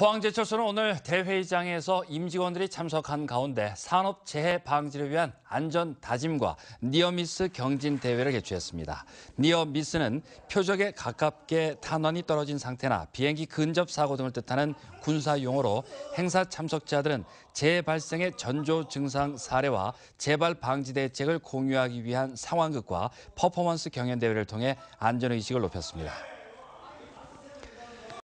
포항제철소는 오늘 대회의장에서 임직원들이 참석한 가운데 산업재해 방지를 위한 안전 다짐과 니어미스 경진 대회를 개최했습니다. 니어미스는 표적에 가깝게 탄환이 떨어진 상태나 비행기 근접 사고 등을 뜻하는 군사 용어로 행사 참석자들은 재해 발생의 전조 증상 사례와 재발 방지 대책을 공유하기 위한 상황극과 퍼포먼스 경연 대회를 통해 안전 의식을 높였습니다.